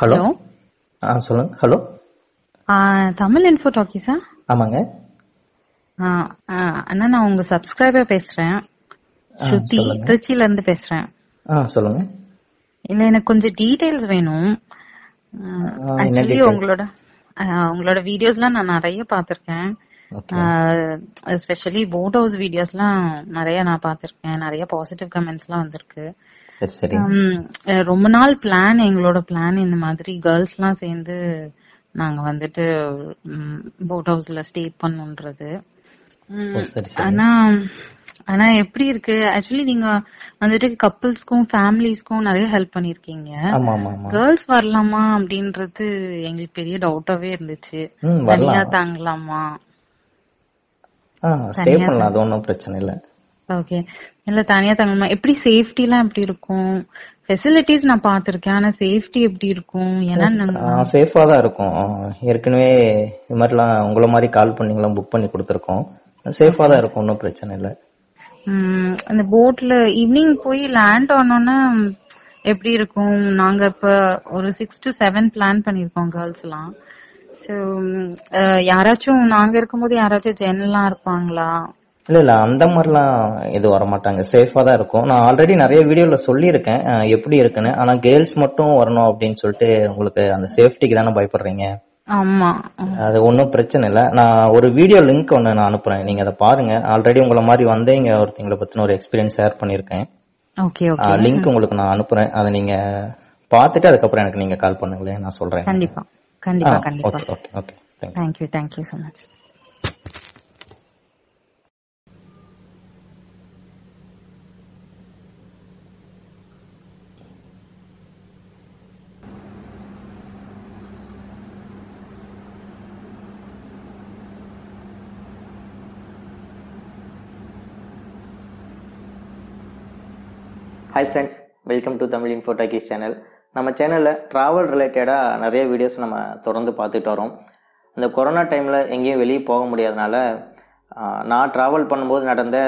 hello ஆ சொல்லுங்க hello Tamil info டாக்கிஸா ஆமாங்க அண்ணா நான் உங்க சப்ஸ்கிரைபர் பேசுறேன் ஸ்ருதி திருச்சியில இருந்து பேசுறேன் ஆ சொல்லுங்க இல்ல எனக்கு கொஞ்சம் டீடைல்ஸ் வேணும் ஆக்சுவலி உங்களோட உங்களோட வீடியோஸ்லாம் நான் நிறைய பார்த்துருக்கேன் எஸ்பெஷலி போட் ஹவுஸ் வீடியோஸ்லாம் நிறைய நான் பார்த்துருக்கேன் நிறைய பாசிட்டிவ் கமெண்ட்ஸ்லாம் வந்திருக்கு ரொம்ப நாள் பிளான் எங்களோட பிளான் இந்த மாதிரி கேர்ள்ஸ் எல்லாம் சேர்ந்து நாங்க வந்துட்டு போட் ஹவுஸ்ல ஸ்டே பண்ணுன்றது ஆனா ஆனா எப்படி இருக்கு ஆக்சுவலி நீங்க வந்துட்டு கப்பிள்ஸ்க்கும் ஃபேமிலிஸ்க்கும் நிறைய ஹெல்ப் பண்ணிருக்கீங்க கேர்ள்ஸ் வரலாமா அப்படின்றது எங்களுக்கு பெரிய டவுட்டாவே இருந்துச்சு தனியா தாங்கலாமா ஸ்டே பண்ணலாம் அது ஒன்றும் பிரச்சனை இல்லை ஓகே இல்ல தனியா தங்கணுமா எப்படி சேஃப்டி எல்லாம் எப்படி இருக்கும் ஃபெசிலிட்டிஸ் நான் பாத்திருக்கேன் ஆனா சேஃப்டி எப்படி இருக்கும் ஏன்னா சேஃபா தான் இருக்கும் ஏற்கனவே இது மாதிரிலாம் உங்கள மாதிரி கால் பண்ணிங்களாம் புக் பண்ணி கொடுத்துருக்கோம் சேஃபா தான் இருக்கும் ஒன்றும் பிரச்சனை இல்லை அந்த போட்ல ஈவினிங் போய் லேண்ட் ஆனோன்னா எப்படி இருக்கும் நாங்க இப்ப ஒரு சிக்ஸ் டு செவன் பிளான் பண்ணிருக்கோம் கேர்ள்ஸ் எல்லாம் யாராச்சும் நாங்க இருக்கும்போது யாராச்சும் ஜென்லாம் இருப்பாங்களா இல்ல இல்ல அந்த மாதிரிலாம் இது வர மாட்டாங்க சேஃபா தான் இருக்கும் நான் ஆல்ரெடி நிறைய வீடியோல சொல்லியிருக்கேன் எப்படி இருக்குன்னு ஆனா கேர்ள்ஸ் மட்டும் வரணும் அப்படின்னு சொல்லிட்டு உங்களுக்கு அந்த சேஃப்டிக்கு தானே பயப்படுறீங்க ஆமா அது ஒன்றும் பிரச்சனை இல்லை நான் ஒரு வீடியோ லிங்க் ஒன்று நான் அனுப்புறேன் நீங்க அதை பாருங்க ஆல்ரெடி உங்களை மாதிரி வந்து இங்க ஒருத்தங்களை பத்தின ஒரு எக்ஸ்பீரியன்ஸ் ஷேர் பண்ணியிருக்கேன் லிங்க் உங்களுக்கு நான் அனுப்புறேன் அதை நீங்க பார்த்துட்டு அதுக்கப்புறம் எனக்கு நீங்க கால் பண்ணுங்களேன் நான் சொல்றேன் கண்டிப்பா கண்டிப்பா கண்டிப்பா okay okay okay thank you thank you so much hi friends welcome to Tamil info channel நம்ம சேனலில் ட்ராவல் ரிலேட்டடாக நிறைய வீடியோஸ் நம்ம தொடர்ந்து பார்த்துட்டு வரோம் இந்த கொரோனா டைமில் எங்கேயும் வெளியே போக முடியாதனால நான் ட்ராவல் பண்ணும்போது நடந்த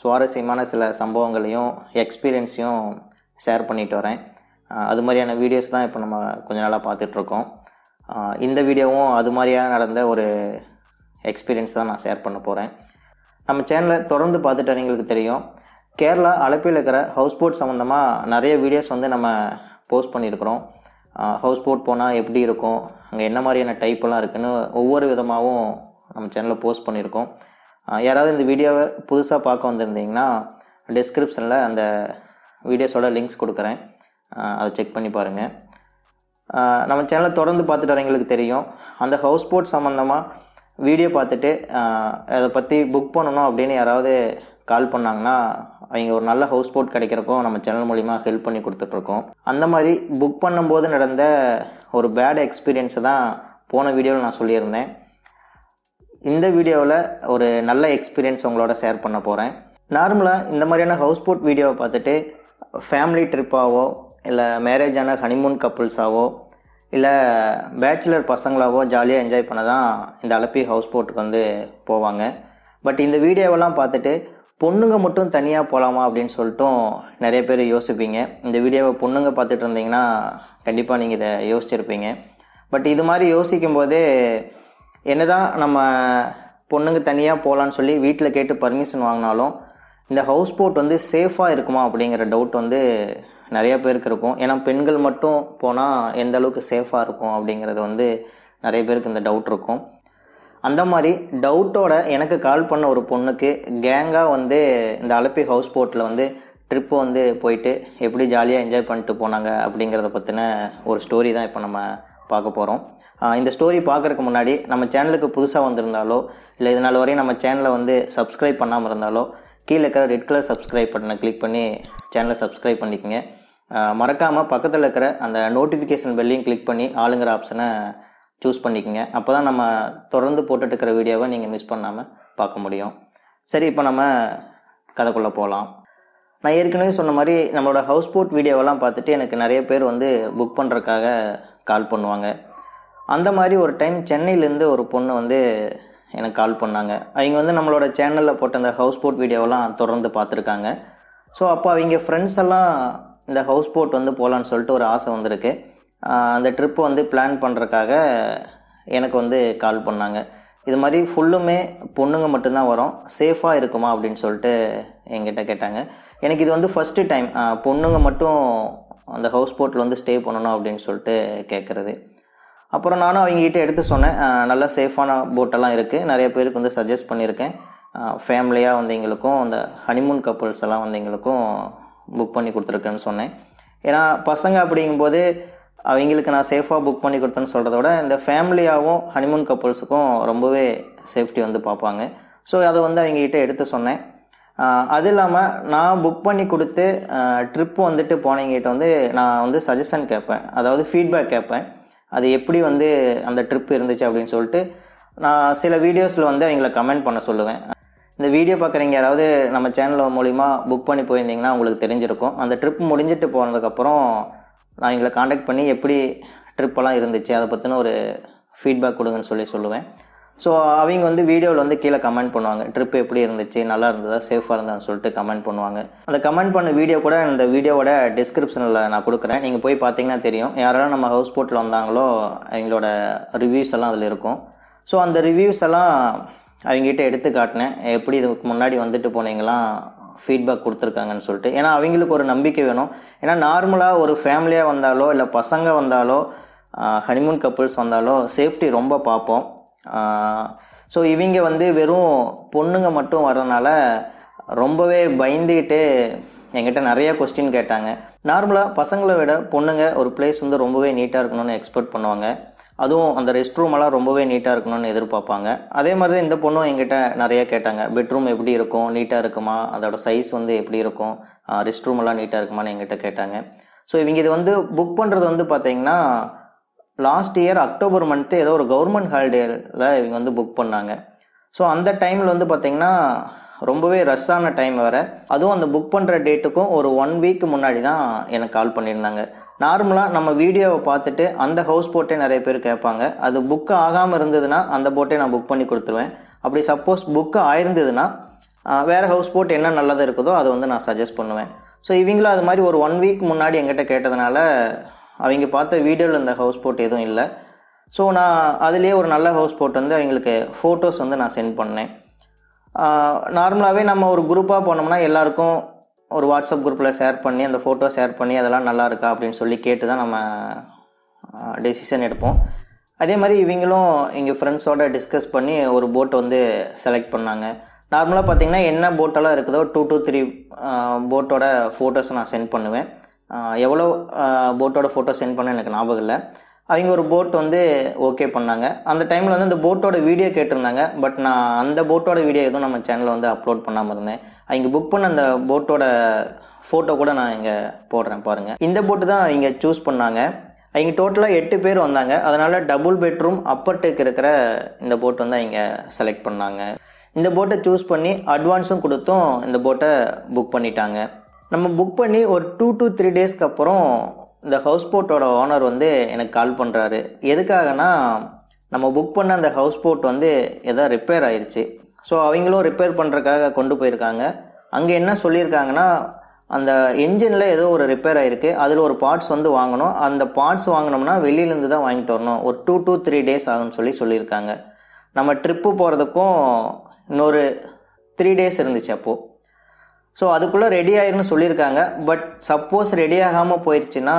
சுவாரஸ்யமான சில சம்பவங்களையும் எக்ஸ்பீரியன்ஸையும் ஷேர் பண்ணிட்டு வரேன் அது மாதிரியான வீடியோஸ் தான் இப்போ நம்ம கொஞ்ச நாளாக பார்த்துட்ருக்கோம் இந்த வீடியோவும் அது மாதிரியாக நடந்த ஒரு எக்ஸ்பீரியன்ஸ் தான் நான் ஷேர் பண்ண போகிறேன் நம்ம சேனலை தொடர்ந்து பார்த்துட்டு வரீங்களுக்கு தெரியும் கேரளா அழைப்பில் இருக்கிற ஹவுஸ் போட் சம்மந்தமாக நிறைய வீடியோஸ் வந்து நம்ம போஸ்ட் பண்ணியிருக்கிறோம் ஹவுஸ் போட் போனால் எப்படி இருக்கும் அங்கே என்ன மாதிரியான டைப்பெல்லாம் இருக்குதுன்னு ஒவ்வொரு விதமாகவும் நம்ம சேனலில் போஸ்ட் பண்ணியிருக்கோம் யாராவது இந்த வீடியோவை புதுசாக பார்க்க வந்திருந்தீங்கன்னா டிஸ்கிரிப்ஷனில் அந்த வீடியோஸோட லிங்க்ஸ் கொடுக்குறேன் அதை செக் பண்ணி பாருங்கள் நம்ம சேனலை தொடர்ந்து பார்த்துட்டு வரவங்களுக்கு தெரியும் அந்த ஹவுஸ் போட் சம்மந்தமாக வீடியோ பார்த்துட்டு அதை பற்றி புக் பண்ணணும் அப்படின்னு யாராவது கால் பண்ணாங்கன்னா அவங்க ஒரு நல்ல ஹவுஸ் போட் கிடைக்கிறக்கும் நம்ம சேனல் மூலிமா ஹெல்ப் பண்ணி கொடுத்துட்ருக்கோம் அந்த மாதிரி புக் பண்ணும்போது நடந்த ஒரு பேட் எக்ஸ்பீரியன்ஸை தான் போன வீடியோவில் நான் சொல்லியிருந்தேன் இந்த வீடியோவில் ஒரு நல்ல எக்ஸ்பீரியன்ஸ் உங்களோட ஷேர் பண்ண போகிறேன் நார்மலாக இந்த மாதிரியான ஹவுஸ் போட் வீடியோவை பார்த்துட்டு ஃபேமிலி ட்ரிப்பாகவோ இல்லை மேரேஜான ஹனிமூன் கப்புள்ஸாவோ இல்லை பேச்சுலர் பசங்களாவோ ஜாலியாக என்ஜாய் பண்ண தான் இந்த அலப்பி ஹவுஸ் போட்டுக்கு வந்து போவாங்க பட் இந்த வீடியோவெல்லாம் பார்த்துட்டு பொண்ணுங்க மட்டும் தனியாக போகலாமா அப்படின்னு சொல்லிட்டும் நிறைய பேர் யோசிப்பீங்க இந்த வீடியோவை பொண்ணுங்க பார்த்துட்டு இருந்தீங்கன்னா கண்டிப்பாக நீங்கள் இதை யோசிச்சிருப்பீங்க பட் இது மாதிரி யோசிக்கும் போதே என்ன தான் நம்ம பொண்ணுங்க தனியாக போகலான்னு சொல்லி வீட்டில் கேட்டு பர்மிஷன் வாங்கினாலும் இந்த ஹவுஸ் போட் வந்து சேஃபாக இருக்குமா அப்படிங்கிற டவுட் வந்து நிறைய பேருக்கு இருக்கும் ஏன்னா பெண்கள் மட்டும் போனால் எந்த அளவுக்கு சேஃபாக இருக்கும் அப்படிங்கிறது வந்து நிறைய பேருக்கு இந்த டவுட் இருக்கும் அந்த மாதிரி டவுட்டோட எனக்கு கால் பண்ண ஒரு பொண்ணுக்கு கேங்காக வந்து இந்த அலப்பி ஹவுஸ் போட்டில் வந்து ட்ரிப்பு வந்து போயிட்டு எப்படி ஜாலியாக என்ஜாய் பண்ணிட்டு போனாங்க அப்படிங்கிறத பற்றின ஒரு ஸ்டோரி தான் இப்போ நம்ம பார்க்க போகிறோம் இந்த ஸ்டோரி பார்க்குறக்கு முன்னாடி நம்ம சேனலுக்கு புதுசாக வந்திருந்தாலோ இல்லை இதனால் வரையும் நம்ம சேனலை வந்து சப்ஸ்கிரைப் பண்ணாமல் இருந்தாலோ கீழே இருக்கிற ரெட் கலர் சப்ஸ்கிரைப் பட்டனை கிளிக் பண்ணி சேனலை சப்ஸ்கிரைப் பண்ணிக்கோங்க மறக்காமல் பக்கத்தில் இருக்கிற அந்த நோட்டிஃபிகேஷன் பெல்லையும் கிளிக் பண்ணி ஆளுங்கிற ஆப்ஷனை சூஸ் பண்ணிக்கோங்க அப்போ தான் நம்ம தொடர்ந்து போட்டுட்ருக்கிற வீடியோவை நீங்கள் மிஸ் பண்ணாமல் பார்க்க முடியும் சரி இப்போ நம்ம கதைக்குள்ளே போகலாம் நான் ஏற்கனவே சொன்ன மாதிரி நம்மளோட ஹவுஸ் போட் வீடியோவெல்லாம் பார்த்துட்டு எனக்கு நிறைய பேர் வந்து புக் பண்ணுறதுக்காக கால் பண்ணுவாங்க அந்த மாதிரி ஒரு டைம் சென்னையிலேருந்து ஒரு பொண்ணு வந்து எனக்கு கால் பண்ணாங்க அவங்க வந்து நம்மளோட சேனலில் போட்ட அந்த ஹவுஸ் போட் வீடியோவெல்லாம் தொடர்ந்து பார்த்துருக்காங்க ஸோ அப்போ அவங்க ஃப்ரெண்ட்ஸ் எல்லாம் இந்த ஹவுஸ் போட் வந்து போகலான்னு சொல்லிட்டு ஒரு ஆசை வந்திருக்கு அந்த ட்ரிப் வந்து பிளான் பண்ணுறக்காக எனக்கு வந்து கால் பண்ணாங்க இது மாதிரி ஃபுல்லுமே பொண்ணுங்க மட்டும்தான் வரோம் சேஃபாக இருக்குமா அப்படின்னு சொல்லிட்டு எங்கிட்ட கேட்டாங்க எனக்கு இது வந்து ஃபஸ்ட்டு டைம் பொண்ணுங்க மட்டும் அந்த ஹவுஸ் போட்டில் வந்து ஸ்டே பண்ணணும் அப்படின்னு சொல்லிட்டு கேட்குறது அப்புறம் நானும் அவங்ககிட்ட எடுத்து சொன்னேன் நல்லா சேஃபான போட்டெல்லாம் இருக்குது நிறைய பேருக்கு வந்து சஜஸ்ட் பண்ணியிருக்கேன் ஃபேமிலியாக வந்தவங்களுக்கும் அந்த ஹனிமூன் கப்புள்ஸ் எல்லாம் வந்தவங்களுக்கும் புக் பண்ணி கொடுத்துருக்கேன்னு சொன்னேன் ஏன்னா பசங்க அப்படிங்கும்போது அவங்களுக்கு நான் சேஃபாக புக் பண்ணி கொடுத்தேன்னு சொல்கிறத விட இந்த ஃபேமிலியாகவும் ஹனிமூன் கப்புள்ஸுக்கும் ரொம்பவே சேஃப்டி வந்து பார்ப்பாங்க ஸோ அதை வந்து அவங்ககிட்ட எடுத்து சொன்னேன் அது இல்லாமல் நான் புக் பண்ணி கொடுத்து ட்ரிப் வந்துட்டு போனவங்ககிட்ட வந்து நான் வந்து சஜஷன் கேட்பேன் அதாவது ஃபீட்பேக் கேட்பேன் அது எப்படி வந்து அந்த ட்ரிப் இருந்துச்சு அப்படின்னு சொல்லிட்டு நான் சில வீடியோஸில் வந்து அவங்கள கமெண்ட் பண்ண சொல்லுவேன் இந்த வீடியோ பார்க்குறீங்க யாராவது நம்ம சேனல் மூலிமா புக் பண்ணி போயிருந்தீங்கன்னா உங்களுக்கு தெரிஞ்சிருக்கும் அந்த ட்ரிப் முடிஞ்சிட்டு போனதுக்கப்புறம் நான் எங்களை காண்டாக்ட் பண்ணி எப்படி ட்ரிப்பெல்லாம் இருந்துச்சு அதை பற்றின ஒரு ஃபீட்பேக் கொடுங்கன்னு சொல்லி சொல்லுவேன் ஸோ அவங்க வந்து வீடியோவில் வந்து கீழே கமெண்ட் பண்ணுவாங்க ட்ரிப் எப்படி இருந்துச்சு நல்லா இருந்ததா சேஃபாக இருந்தான்னு சொல்லிட்டு கமெண்ட் பண்ணுவாங்க அந்த கமெண்ட் பண்ண வீடியோ கூட இந்த வீடியோவோட டிஸ்கிரிப்ஷனில் நான் கொடுக்குறேன் நீங்கள் போய் பார்த்தீங்கன்னா தெரியும் யாரெல்லாம் நம்ம ஹவுஸ் போட்டில் வந்தாங்களோ அவங்களோட ரிவ்யூஸ் எல்லாம் அதில் இருக்கும் ஸோ அந்த ரிவ்யூஸ் எல்லாம் அவங்ககிட்ட எடுத்து காட்டினேன் எப்படி இதுக்கு முன்னாடி வந்துட்டு போனீங்களாம் ஃபீட்பேக் கொடுத்துருக்காங்கன்னு சொல்லிட்டு ஏன்னா அவங்களுக்கு ஒரு நம்பிக்கை வேணும் ஏன்னா நார்மலாக ஒரு ஃபேமிலியாக வந்தாலோ இல்லை பசங்க வந்தாலோ ஹனிமூன் கப்புள்ஸ் வந்தாலோ சேஃப்டி ரொம்ப பார்ப்போம் ஸோ இவங்க வந்து வெறும் பொண்ணுங்க மட்டும் வர்றதுனால ரொம்பவே பயந்துக்கிட்டு என்கிட்ட நிறைய கொஸ்டின் கேட்டாங்க நார்மலாக பசங்களை விட பொண்ணுங்க ஒரு பிளேஸ் வந்து ரொம்பவே நீட்டாக இருக்கணும்னு எக்ஸ்பெக்ட் பண்ணுவாங்க அதுவும் அந்த ரெஸ்ட் ரூமெல்லாம் ரொம்பவே நீட்டாக இருக்கணும்னு எதிர்பார்ப்பாங்க அதே மாதிரி தான் இந்த பொண்ணும் எங்கிட்ட நிறைய கேட்டாங்க பெட்ரூம் எப்படி இருக்கும் நீட்டாக இருக்குமா அதோட சைஸ் வந்து எப்படி இருக்கும் ரெஸ்ட் ரூமெல்லாம் நீட்டாக இருக்குமான்னு எங்கிட்ட கேட்டாங்க ஸோ இவங்க இது வந்து புக் பண்ணுறது வந்து பார்த்தீங்கன்னா லாஸ்ட் இயர் அக்டோபர் மந்த்து ஏதோ ஒரு கவர்மெண்ட் ஹாலிடேயில் இவங்க வந்து புக் பண்ணாங்க ஸோ அந்த டைமில் வந்து பார்த்தீங்கன்னா ரொம்பவே ரஷ்ஷான டைம் வேறு அதுவும் அந்த புக் பண்ணுற டேட்டுக்கும் ஒரு ஒன் வீக் முன்னாடி தான் எனக்கு கால் பண்ணியிருந்தாங்க நார்மலாக நம்ம வீடியோவை பார்த்துட்டு அந்த ஹவுஸ் போட்டே நிறைய பேர் கேட்பாங்க அது புக்கு ஆகாமல் இருந்ததுன்னா அந்த போட்டே நான் புக் பண்ணி கொடுத்துருவேன் அப்படி சப்போஸ் புக்கு ஆயிருந்ததுன்னா வேறு ஹவுஸ் போட் என்ன நல்லதாக இருக்குதோ அதை வந்து நான் சஜஸ்ட் பண்ணுவேன் ஸோ இவங்களும் அது மாதிரி ஒரு ஒன் வீக் முன்னாடி எங்கிட்ட கேட்டதுனால அவங்க பார்த்த வீடியோவில் இந்த ஹவுஸ் போட் எதுவும் இல்லை ஸோ நான் அதுலேயே ஒரு நல்ல ஹவுஸ் போட் வந்து அவங்களுக்கு ஃபோட்டோஸ் வந்து நான் சென்ட் பண்ணேன் நார்மலாகவே நம்ம ஒரு குரூப்பாக போனோம்னா எல்லாருக்கும் ஒரு வாட்ஸ்அப் குரூப்பில் ஷேர் பண்ணி அந்த ஃபோட்டோ ஷேர் பண்ணி அதெல்லாம் நல்லா இருக்கா அப்படின்னு சொல்லி கேட்டு தான் நம்ம டெசிஷன் எடுப்போம் அதே மாதிரி இவங்களும் எங்கள் ஃப்ரெண்ட்ஸோடு டிஸ்கஸ் பண்ணி ஒரு போட் வந்து செலக்ட் பண்ணாங்க நார்மலாக பார்த்திங்கன்னா என்ன போட்டெல்லாம் இருக்குதோ டூ டூ த்ரீ போட்டோட ஃபோட்டோஸ் நான் சென்ட் பண்ணுவேன் எவ்வளோ போட்டோட ஃபோட்டோ சென்ட் பண்ண எனக்கு ஞாபகம் இல்லை அவங்க ஒரு போட் வந்து ஓகே பண்ணாங்க அந்த டைமில் வந்து அந்த போட்டோட வீடியோ கேட்டிருந்தாங்க பட் நான் அந்த போட்டோட வீடியோ எதுவும் நம்ம சேனலில் வந்து அப்லோட் பண்ணாமல் இருந்தேன் அவங்க புக் பண்ண அந்த போட்டோட ஃபோட்டோ கூட நான் இங்கே போடுறேன் பாருங்கள் இந்த போட்டு தான் அவங்க சூஸ் பண்ணாங்க அவங்க டோட்டலாக எட்டு பேர் வந்தாங்க அதனால் டபுள் பெட்ரூம் அப்பர் டேக் இருக்கிற இந்த போட்டு வந்து அவங்க செலக்ட் பண்ணாங்க இந்த போட்டை சூஸ் பண்ணி அட்வான்ஸும் கொடுத்தும் இந்த போட்டை புக் பண்ணிட்டாங்க நம்ம புக் பண்ணி ஒரு டூ டு த்ரீ டேஸ்க்கு அப்புறம் இந்த ஹவுஸ் போட்டோட ஓனர் வந்து எனக்கு கால் பண்ணுறாரு எதுக்காகனா நம்ம புக் பண்ண அந்த ஹவுஸ் போட் வந்து எதோ ரிப்பேர் ஆயிடுச்சு ஸோ அவங்களும் ரிப்பேர் பண்ணுறக்காக கொண்டு போயிருக்காங்க அங்கே என்ன சொல்லியிருக்காங்கன்னா அந்த என்ஜினில் ஏதோ ஒரு ரிப்பேர் ஆகிருக்கு அதில் ஒரு பார்ட்ஸ் வந்து வாங்கணும் அந்த பார்ட்ஸ் வாங்கினோம்னா வெளியிலேருந்து தான் வாங்கிட்டு வரணும் ஒரு டூ டூ த்ரீ டேஸ் ஆகும்னு சொல்லி சொல்லியிருக்காங்க நம்ம ட்ரிப்பு போகிறதுக்கும் இன்னொரு த்ரீ டேஸ் இருந்துச்சு அப்போது ஸோ அதுக்குள்ளே ரெடி ஆயிரும்னு சொல்லியிருக்காங்க பட் சப்போஸ் ரெடி ஆகாமல் போயிடுச்சுன்னா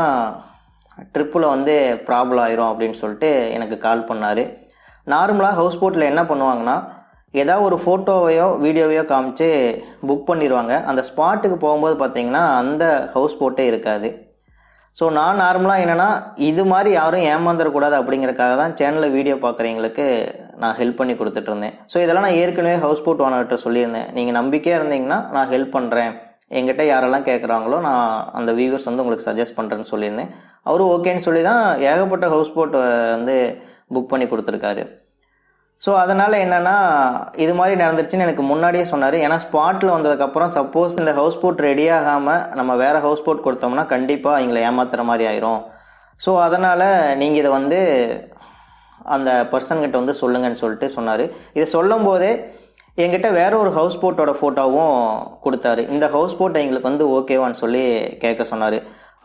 ட்ரிப்பில் வந்து ப்ராப்ளம் ஆயிரும் அப்படின்னு சொல்லிட்டு எனக்கு கால் பண்ணார் நார்மலாக ஹவுஸ் போட்டில் என்ன பண்ணுவாங்கன்னா ஏதாவது ஒரு ஃபோட்டோவையோ வீடியோவையோ காமிச்சு புக் பண்ணிடுவாங்க அந்த ஸ்பாட்டுக்கு போகும்போது பார்த்திங்கன்னா அந்த ஹவுஸ் போட்டே இருக்காது ஸோ நான் நார்மலாக என்னென்னா இது மாதிரி யாரும் ஏமாந்துடக்கூடாது அப்படிங்கிறக்காக தான் சேனலில் வீடியோ பார்க்குறவங்களுக்கு நான் ஹெல்ப் பண்ணி கொடுத்துட்ருந்தேன் ஸோ இதெல்லாம் நான் ஏற்கனவே ஹவுஸ் போட் ஓனர்கிட்ட சொல்லியிருந்தேன் நீங்கள் நம்பிக்கையாக இருந்தீங்கன்னா நான் ஹெல்ப் பண்ணுறேன் எங்கிட்ட யாரெல்லாம் கேட்குறாங்களோ நான் அந்த வியூவர்ஸ் வந்து உங்களுக்கு சஜஸ்ட் பண்ணுறேன்னு சொல்லியிருந்தேன் அவரும் ஓகேன்னு சொல்லி தான் ஏகப்பட்ட ஹவுஸ் போட் வந்து புக் பண்ணி கொடுத்துருக்காரு ஸோ அதனால் என்னென்னா இது மாதிரி நடந்துருச்சுன்னு எனக்கு முன்னாடியே சொன்னார் ஏன்னா ஸ்பாட்டில் வந்ததுக்கப்புறம் சப்போஸ் இந்த ஹவுஸ் போட் ரெடி ஆகாமல் நம்ம வேறு ஹவுஸ் போட் கொடுத்தோம்னா கண்டிப்பாக அவங்கள ஏமாத்துகிற மாதிரி ஆயிரும் ஸோ அதனால் நீங்கள் இதை வந்து அந்த பர்சன்கிட்ட வந்து சொல்லுங்கன்னு சொல்லிட்டு சொன்னார் இதை சொல்லும் போதே என்கிட்ட வேற ஒரு ஹவுஸ் போட்டோட ஃபோட்டோவும் கொடுத்தாரு இந்த ஹவுஸ் போட் எங்களுக்கு வந்து ஓகேவான்னு சொல்லி கேட்க சொன்னார்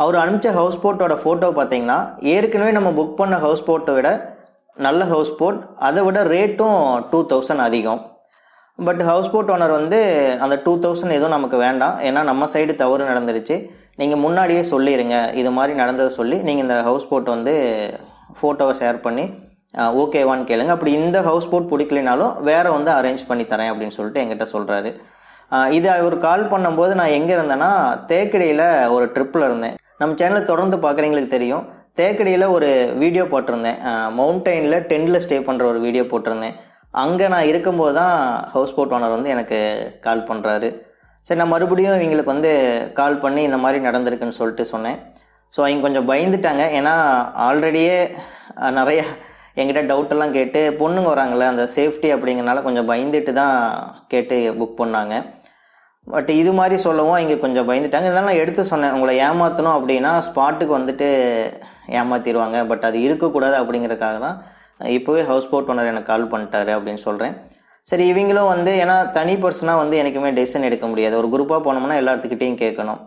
அவர் அனுப்பிச்ச ஹவுஸ் போட்டோட ஃபோட்டோ பார்த்தீங்கன்னா ஏற்கனவே நம்ம புக் பண்ண ஹவுஸ் போட்டை விட நல்ல ஹவுஸ் போட் அதை விட ரேட்டும் டூ தௌசண்ட் அதிகம் பட் ஹவுஸ் போட் ஓனர் வந்து அந்த டூ தௌசண்ட் எதுவும் நமக்கு வேண்டாம் ஏன்னா நம்ம சைடு தவறு நடந்துருச்சு நீங்கள் முன்னாடியே சொல்லிடுங்க இது மாதிரி நடந்ததை சொல்லி நீங்கள் இந்த ஹவுஸ் போட் வந்து ஃபோட்டோவை ஷேர் பண்ணி ஓகேவான்னு கேளுங்க அப்படி இந்த ஹவுஸ் போட் பிடிக்கலனாலும் வேறு வந்து அரேஞ்ச் பண்ணி தரேன் அப்படின்னு சொல்லிட்டு எங்கிட்ட சொல்கிறாரு இது அவர் கால் பண்ணும்போது நான் எங்கே இருந்தேன்னா தேக்கடியில் ஒரு ட்ரிப்பில் இருந்தேன் நம்ம சேனலை தொடர்ந்து பார்க்குறீங்களுக்கு தெரியும் தேக்கடியில் ஒரு வீடியோ போட்டிருந்தேன் மவுண்டெயினில் டென்ட்டில் ஸ்டே பண்ணுற ஒரு வீடியோ போட்டிருந்தேன் அங்கே நான் இருக்கும்போது தான் ஹவுஸ் போட் ஓனர் வந்து எனக்கு கால் பண்ணுறாரு சரி நான் மறுபடியும் இவங்களுக்கு வந்து கால் பண்ணி இந்த மாதிரி நடந்திருக்குன்னு சொல்லிட்டு சொன்னேன் ஸோ அவங்க கொஞ்சம் பயந்துட்டாங்க ஏன்னா ஆல்ரெடியே நிறையா என்கிட்ட டவுட்டெல்லாம் கேட்டு பொண்ணுங்க வராங்கள்ல அந்த சேஃப்டி அப்படிங்கிறனால கொஞ்சம் பயந்துட்டு தான் கேட்டு புக் பண்ணாங்க பட் இது மாதிரி சொல்லவும் இங்கே கொஞ்சம் பயந்துட்டாங்க இதெல்லாம் நான் எடுத்து சொன்னேன் உங்களை ஏமாற்றணும் அப்படின்னா ஸ்பாட்டுக்கு வந்துட்டு ஏமாற்றிடுவாங்க பட் அது இருக்கக்கூடாது அப்படிங்கிறதுக்காக தான் இப்போவே ஹவுஸ் போட் ஓனர் எனக்கு கால் பண்ணிட்டாரு அப்படின்னு சொல்கிறேன் சரி இவங்களும் வந்து ஏன்னா தனி பர்சனாக வந்து எனக்குமே டெசிஷன் எடுக்க முடியாது ஒரு குரூப்பாக போனோம்னா எல்லாத்துக்கிட்டையும் கேட்கணும்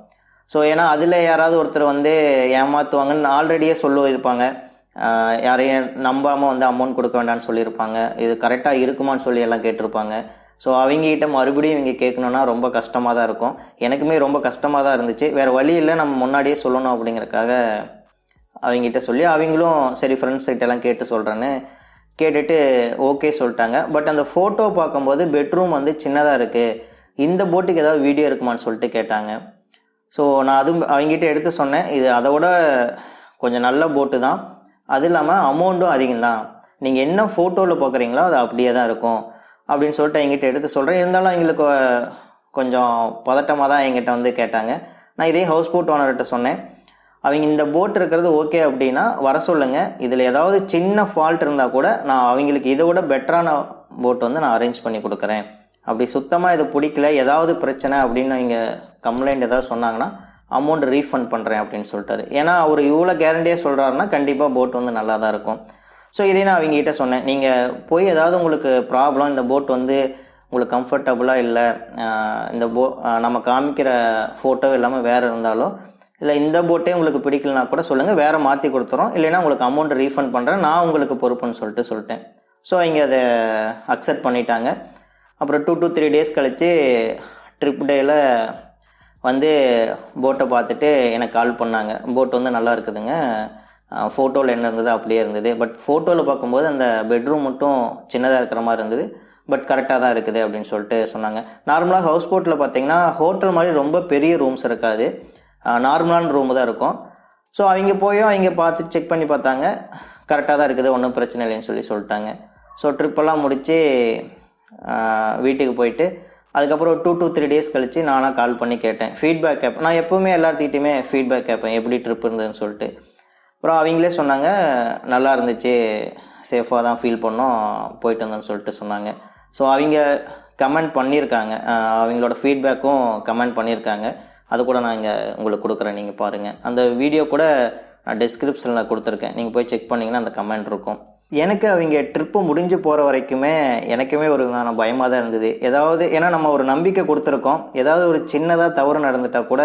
ஸோ ஏன்னா அதில் யாராவது ஒருத்தர் வந்து ஏமாற்றுவாங்கன்னு ஆல்ரெடியே சொல்லுவ இருப்பாங்க யாரையும் நம்பாமல் வந்து அமௌண்ட் கொடுக்க வேண்டாம்னு சொல்லியிருப்பாங்க இது கரெக்டாக இருக்குமான்னு சொல்லி எல்லாம் கேட்டிருப்பாங்க ஸோ அவங்ககிட்ட மறுபடியும் இவங்க கேட்கணுன்னா ரொம்ப கஷ்டமாக தான் இருக்கும் எனக்குமே ரொம்ப கஷ்டமாக தான் இருந்துச்சு வேறு வழி இல்லை நம்ம முன்னாடியே சொல்லணும் அப்படிங்கிறக்காக அவங்ககிட்ட சொல்லி அவங்களும் சரி ஃப்ரெண்ட்ஸ் கிட்டலாம் கேட்டு சொல்கிறேன்னு கேட்டுட்டு ஓகே சொல்லிட்டாங்க பட் அந்த ஃபோட்டோ பார்க்கும்போது பெட்ரூம் வந்து சின்னதாக இருக்குது இந்த போட்டுக்கு ஏதாவது வீடியோ இருக்குமான்னு சொல்லிட்டு கேட்டாங்க ஸோ நான் அதுவும் அவங்ககிட்ட எடுத்து சொன்னேன் இது அதோட கொஞ்சம் நல்ல போட்டு தான் அது இல்லாமல் அமௌண்ட்டும் அதிகம்தான் நீங்கள் என்ன ஃபோட்டோவில் பார்க்குறீங்களோ அது அப்படியே தான் இருக்கும் அப்படின்னு சொல்லிட்டு எங்கிட்ட எடுத்து சொல்கிறேன் இருந்தாலும் எங்களுக்கு கொஞ்சம் பதட்டமாக தான் எங்கிட்ட வந்து கேட்டாங்க நான் இதே ஹவுஸ் போட் ஓனர்கிட்ட சொன்னேன் அவங்க இந்த போட் இருக்கிறது ஓகே அப்படின்னா வர சொல்லுங்கள் இதில் ஏதாவது சின்ன ஃபால்ட் இருந்தால் கூட நான் அவங்களுக்கு இதை விட பெட்டரான போட் வந்து நான் அரேஞ்ச் பண்ணி கொடுக்குறேன் அப்படி சுத்தமாக இது பிடிக்கல ஏதாவது பிரச்சனை அப்படின்னு அவங்க கம்ப்ளைண்ட் ஏதாவது சொன்னாங்கன்னா அமௌண்ட் ரீஃபண்ட் பண்ணுறேன் அப்படின்னு சொல்லிட்டாரு ஏன்னா அவர் இவ்வளோ கேரண்டியாக சொல்கிறாருன்னா கண்டிப்பாக போட் வந்து நல்லா தான் இருக்கும் ஸோ இதே நான் அவங்ககிட்ட சொன்னேன் நீங்கள் போய் ஏதாவது உங்களுக்கு ப்ராப்ளம் இந்த போட் வந்து உங்களுக்கு கம்ஃபர்டபுளாக இல்லை இந்த போ நம்ம காமிக்கிற ஃபோட்டோ இல்லாமல் வேறு இருந்தாலோ இல்லை இந்த போட்டே உங்களுக்கு பிடிக்கலனா கூட சொல்லுங்கள் வேறு மாற்றி கொடுத்துறோம் இல்லைனா உங்களுக்கு அமௌண்ட் ரீஃபண்ட் பண்ணுறேன் நான் உங்களுக்கு பொறுப்புன்னு சொல்லிட்டு சொல்லிட்டேன் ஸோ இங்கே அதை அக்செப்ட் பண்ணிட்டாங்க அப்புறம் டூ டூ த்ரீ டேஸ் கழித்து ட்ரிப் டேயில் வந்து போட்டை பார்த்துட்டு எனக்கு கால் பண்ணாங்க போட் வந்து நல்லா இருக்குதுங்க ஃபோட்டோவில் என்ன இருந்தது அப்படியே இருந்தது பட் ஃபோட்டோவில் பார்க்கும்போது அந்த பெட்ரூம் மட்டும் சின்னதாக இருக்கிற மாதிரி இருந்தது பட் கரெக்டாக தான் இருக்குது அப்படின்னு சொல்லிட்டு சொன்னாங்க நார்மலாக ஹவுஸ் போட்டில் பார்த்தீங்கன்னா ஹோட்டல் மாதிரி ரொம்ப பெரிய ரூம்ஸ் இருக்காது நார்மலான ரூம் தான் இருக்கும் ஸோ அவங்க போய் அவங்க பார்த்து செக் பண்ணி பார்த்தாங்க கரெக்டாக தான் இருக்குது ஒன்றும் பிரச்சனை இல்லைன்னு சொல்லி சொல்லிட்டாங்க ஸோ ட்ரிப்பெல்லாம் முடித்து வீட்டுக்கு போயிட்டு அதுக்கப்புறம் டூ டூ த்ரீ டேஸ் கழித்து நானாக கால் பண்ணி கேட்டேன் ஃபீட்பேக் கேட்பேன் நான் எப்போவுமே எல்லாத்துக்கிட்டையுமே ஃபீட்பேக் கேட்பேன் எப்படி ட்ரிப் இருந்ததுன்னு சொல்லிட்டு அப்புறம் அவங்களே சொன்னாங்க நல்லா இருந்துச்சு சேஃபாக தான் ஃபீல் பண்ணோம் போயிட்டு வந்தேன்னு சொல்லிட்டு சொன்னாங்க ஸோ அவங்க கமெண்ட் பண்ணியிருக்காங்க அவங்களோட ஃபீட்பேக்கும் கமெண்ட் பண்ணியிருக்காங்க அது கூட நான் இங்கே உங்களுக்கு கொடுக்குறேன் நீங்கள் பாருங்கள் அந்த வீடியோ கூட நான் டிஸ்கிரிப்ஷனில் கொடுத்துருக்கேன் நீங்கள் போய் செக் பண்ணிங்கன்னா அந்த கமெண்ட் இருக்கும் எனக்கு அவங்க ட்ரிப்பு முடிஞ்சு போகிற வரைக்குமே எனக்குமே ஒரு விதமான பயமாக தான் இருந்தது ஏதாவது ஏன்னா நம்ம ஒரு நம்பிக்கை கொடுத்துருக்கோம் ஏதாவது ஒரு சின்னதாக தவறு நடந்துட்டால் கூட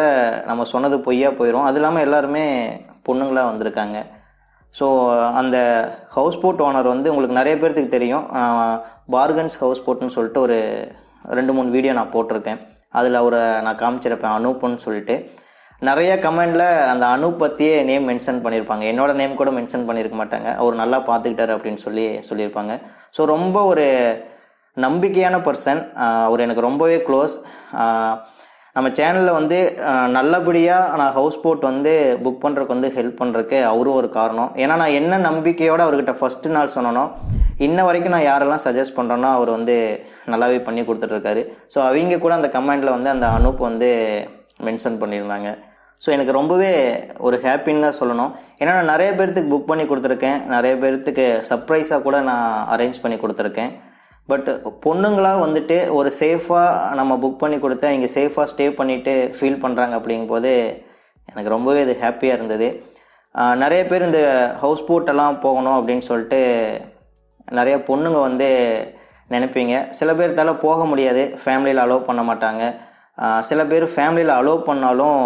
நம்ம சொன்னது பொய்யா போயிடும் அது இல்லாமல் எல்லாருமே பொண்ணுங்களாக வந்திருக்காங்க ஸோ அந்த ஹவுஸ் போட் ஓனர் வந்து உங்களுக்கு நிறைய பேர்த்துக்கு தெரியும் பார்கன்ஸ் ஹவுஸ் போட்னு சொல்லிட்டு ஒரு ரெண்டு மூணு வீடியோ நான் போட்டிருக்கேன் அதில் அவரை நான் காமிச்சிருப்பேன் அனுப்புன்னு சொல்லிட்டு நிறைய கமெண்டில் அந்த அனூப் பற்றியே நேம் மென்ஷன் பண்ணியிருப்பாங்க என்னோட நேம் கூட மென்ஷன் பண்ணியிருக்க மாட்டாங்க அவர் நல்லா பார்த்துக்கிட்டாரு அப்படின்னு சொல்லி சொல்லியிருப்பாங்க ஸோ ரொம்ப ஒரு நம்பிக்கையான பர்சன் அவர் எனக்கு ரொம்பவே க்ளோஸ் நம்ம சேனலில் வந்து நல்லபடியாக நான் ஹவுஸ் போட் வந்து புக் பண்ணுறதுக்கு வந்து ஹெல்ப் பண்ணுறக்கு அவரும் ஒரு காரணம் ஏன்னா நான் என்ன நம்பிக்கையோடு அவர்கிட்ட ஃபஸ்ட்டு நாள் சொன்னனோ இன்ன வரைக்கும் நான் யாரெல்லாம் சஜஸ்ட் பண்ணுறேனோ அவர் வந்து நல்லாவே பண்ணி கொடுத்துட்ருக்காரு ஸோ அவங்க கூட அந்த கமெண்டில் வந்து அந்த அனுப்பு வந்து மென்ஷன் பண்ணியிருந்தாங்க ஸோ எனக்கு ரொம்பவே ஒரு ஹாப்பின்னு தான் சொல்லணும் ஏன்னா நான் நிறைய பேர்த்துக்கு புக் பண்ணி கொடுத்துருக்கேன் நிறைய பேர்த்துக்கு சர்ப்ரைஸாக கூட நான் அரேஞ்ச் பண்ணி கொடுத்துருக்கேன் பட் பொண்ணுங்களாக வந்துட்டு ஒரு சேஃபாக நம்ம புக் பண்ணி கொடுத்தா இங்கே சேஃபாக ஸ்டே பண்ணிவிட்டு ஃபீல் பண்ணுறாங்க அப்படிங்கும் போது எனக்கு ரொம்பவே இது ஹாப்பியாக இருந்தது நிறைய பேர் இந்த ஹவுஸ் போட்டெல்லாம் போகணும் அப்படின்னு சொல்லிட்டு நிறைய பொண்ணுங்க வந்து நினைப்பீங்க சில பேர்த்தால போக முடியாது ஃபேமிலியில் அலோவ் பண்ண மாட்டாங்க சில பேர் ஃபேமிலியில் அலோவ் பண்ணாலும்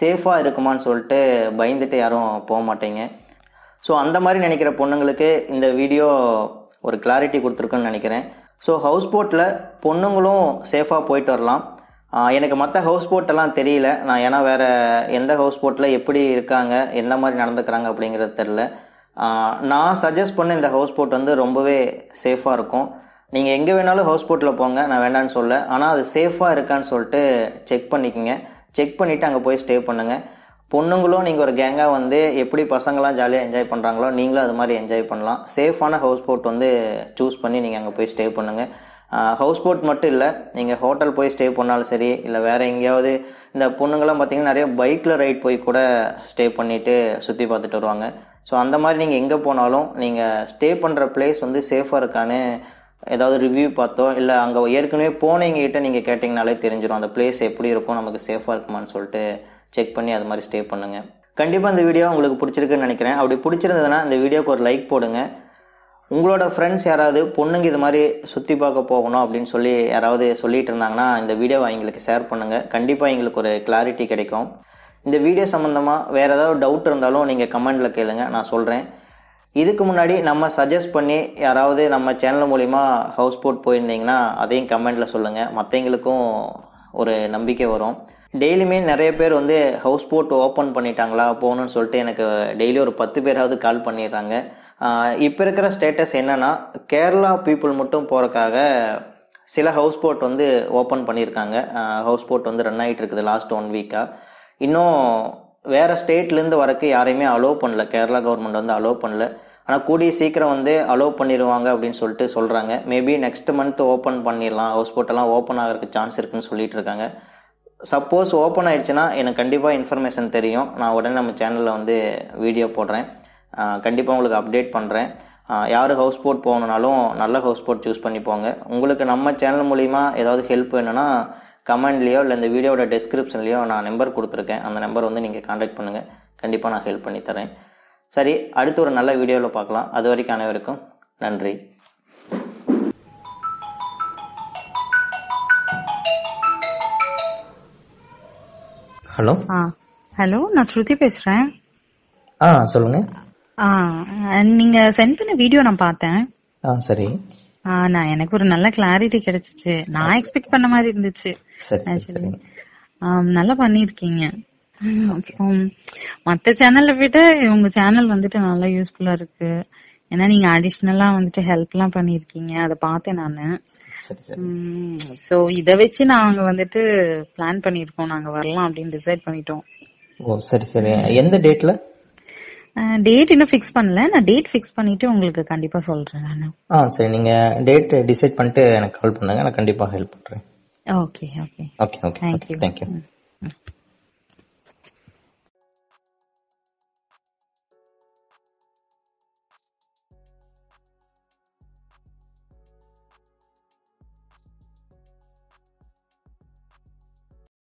சேஃபாக இருக்குமான்னு சொல்லிட்டு பயந்துட்டு யாரும் போக மாட்டேங்க ஸோ அந்த மாதிரி நினைக்கிற பொண்ணுங்களுக்கு இந்த வீடியோ ஒரு கிளாரிட்டி கொடுத்துருக்குன்னு நினைக்கிறேன் ஸோ ஹவுஸ் போட்டில் பொண்ணுங்களும் சேஃபாக போயிட்டு வரலாம் எனக்கு மற்ற ஹவுஸ் போட்டெல்லாம் தெரியல நான் ஏன்னா வேறு எந்த ஹவுஸ் போட்டில் எப்படி இருக்காங்க எந்த மாதிரி நடந்துக்கிறாங்க அப்படிங்கிறது தெரில நான் சஜஸ்ட் பண்ண இந்த ஹவுஸ் போட் வந்து ரொம்பவே சேஃபாக இருக்கும் நீங்கள் எங்கே வேணாலும் ஹவுஸ் போட்டில் போங்க நான் வேண்டான்னு சொல்ல ஆனால் அது சேஃபாக இருக்கான்னு சொல்லிட்டு செக் பண்ணிக்கோங்க செக் பண்ணிவிட்டு அங்கே போய் ஸ்டே பண்ணுங்கள் பொண்ணுங்களும் நீங்கள் ஒரு கேங்காக வந்து எப்படி பசங்களாம் ஜாலியாக என்ஜாய் பண்ணுறாங்களோ நீங்களும் அது மாதிரி என்ஜாய் பண்ணலாம் சேஃபான ஹவுஸ் போட் வந்து சூஸ் பண்ணி நீங்கள் அங்கே போய் ஸ்டே பண்ணுங்கள் ஹவுஸ் போட் மட்டும் இல்லை நீங்கள் ஹோட்டல் போய் ஸ்டே பண்ணாலும் சரி இல்லை வேறு எங்கேயாவது இந்த பொண்ணுங்கள்லாம் பார்த்திங்கன்னா நிறைய பைக்கில் ரைட் போய் கூட ஸ்டே பண்ணிவிட்டு சுற்றி பார்த்துட்டு வருவாங்க ஸோ அந்த மாதிரி நீங்கள் எங்கே போனாலும் நீங்கள் ஸ்டே பண்ணுற பிளேஸ் வந்து சேஃபாக இருக்கான்னு ஏதாவது ரிவ்யூ பார்த்தோ இல்லை அங்கே ஏற்கனவே போனவங்ககிட்ட நீங்கள் கேட்டிங்கனாலே தெரிஞ்சிடும் அந்த பிளேஸ் எப்படி இருக்கும் நமக்கு சேஃபாக இருக்குமான்னு சொல்லிட்டு செக் பண்ணி அது மாதிரி ஸ்டே பண்ணுங்கள் கண்டிப்பாக இந்த வீடியோ உங்களுக்கு பிடிச்சிருக்குன்னு நினைக்கிறேன் அப்படி பிடிச்சிருந்ததுன்னா இந்த வீடியோக்கு ஒரு லைக் போடுங்க உங்களோட ஃப்ரெண்ட்ஸ் யாராவது பொண்ணுங்க இது மாதிரி சுற்றி பார்க்க போகணும் அப்படின்னு சொல்லி யாராவது சொல்லிகிட்டு இருந்தாங்கன்னா இந்த வீடியோவை எங்களுக்கு ஷேர் பண்ணுங்கள் கண்டிப்பாக எங்களுக்கு ஒரு கிளாரிட்டி கிடைக்கும் இந்த வீடியோ சம்மந்தமாக வேறு ஏதாவது டவுட் இருந்தாலும் நீங்கள் கமெண்டில் கேளுங்கள் நான் சொல்கிறேன் இதுக்கு முன்னாடி நம்ம சஜஸ்ட் பண்ணி யாராவது நம்ம சேனல் மூலிமா ஹவுஸ் போட் போயிருந்தீங்கன்னா அதையும் கமெண்ட்டில் சொல்லுங்கள் மற்றவங்களுக்கும் ஒரு நம்பிக்கை வரும் டெய்லியுமே நிறைய பேர் வந்து ஹவுஸ் போட் ஓப்பன் பண்ணிட்டாங்களா போகணும்னு சொல்லிட்டு எனக்கு டெய்லி ஒரு பத்து பேராவது கால் பண்ணிடுறாங்க இப்போ இருக்கிற ஸ்டேட்டஸ் என்னென்னா கேரளா பீப்புள் மட்டும் போகிறக்காக சில ஹவுஸ் போட் வந்து ஓப்பன் பண்ணியிருக்காங்க ஹவுஸ் போட் வந்து ரன் ஆகிட்டு இருக்குது லாஸ்ட் ஒன் வீக்காக இன்னும் வேறு ஸ்டேட்லேருந்து வரக்கு யாரையுமே அலோவ் பண்ணல கேரளா கவர்மெண்ட் வந்து அலோவ் பண்ணல ஆனால் கூடிய சீக்கிரம் வந்து அலோவ் பண்ணிடுவாங்க அப்படின்னு சொல்லிட்டு சொல்கிறாங்க மேபி நெக்ஸ்ட் மந்த் ஓப்பன் பண்ணிடலாம் ஹவுஸ் போட்டெல்லாம் ஓப்பன் ஆகிறதுக்கு சான்ஸ் இருக்குன்னு சொல்லிட்டு இருக்காங்க சப்போஸ் ஓப்பன் ஆயிடுச்சுன்னா எனக்கு கண்டிப்பாக இன்ஃபர்மேஷன் தெரியும் நான் உடனே நம்ம சேனலில் வந்து வீடியோ போடுறேன் கண்டிப்பாக உங்களுக்கு அப்டேட் பண்ணுறேன் யார் ஹவுஸ் போட் போகணுனாலும் நல்ல ஹவுஸ் போட் சூஸ் பண்ணி போங்க உங்களுக்கு நம்ம சேனல் மூலிமா ஏதாவது ஹெல்ப் வேணுன்னா கமெண்ட்லேயோ இல்லை இந்த வீடியோட டெஸ்கிரிப்ஷன்லேயோ நான் நம்பர் கொடுத்துருக்கேன் அந்த நம்பர் வந்து நீங்கள் காண்டாக்ட் பண்ணுங்கள் கண்டிப்பாக நான் ஹெல்ப் பண்ணி தரேன் சரி அடுத்து ஒரு நல்ல வீடியோவில் பார்க்கலாம் அது வரைக்கும் அனைவருக்கும் நன்றி ஹலோ ஹலோ நான் ஸ்ருதி பேசுறேன் ஆ சொல்லுங்க ஆ நீங்க சென்ட் பண்ண வீடியோ நான் பார்த்தேன் ஆ சரி நான் எனக்கு ஒரு நல்ல கிளாரிட்டி கிடைச்சிச்சு நான் எக்ஸ்பெக்ட் பண்ண மாதிரி இருந்துச்சு நல்லா பண்ணிருக்கீங்க மத்த சேனல்ல விட உங்க சேனல் வந்துட்டு நல்லா யூஸ்ஃபுல்லா இருக்கு ஏன்னா நீங்க அடிஷனலா வந்துட்டு ஹெல்ப் எல்லாம் பண்ணிருக்கீங்க அத பார்த்தேன் நானு சோ இத வச்சு நாங்க வந்துட்டு பிளான் பண்ணிருக்கோம் நாங்க வரலாம் அப்படின்னு டிசைட் பண்ணிட்டோம் ஓ சரி சரி எந்த டேட்ல டேட் இன்னும் ஃபிக்ஸ் பண்ணல நான் டேட் ஃபிக்ஸ் பண்ணிட்டு உங்களுக்கு கண்டிப்பா சொல்றேன் நான் ஆ சரி நீங்க டேட் டிசைட் பண்ணிட்டு எனக்கு கால் பண்ணுங்க நான் கண்டிப்பா ஹெல்ப் பண்றேன் okay okay okay okay thank you